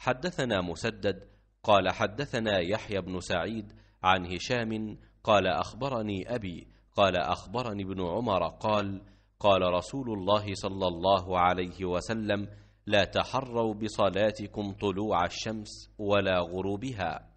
حدثنا مسدد قال حدثنا يحيى بن سعيد عن هشام قال أخبرني أبي قال أخبرني ابن عمر قال قال رسول الله صلى الله عليه وسلم لا تحروا بصلاتكم طلوع الشمس ولا غروبها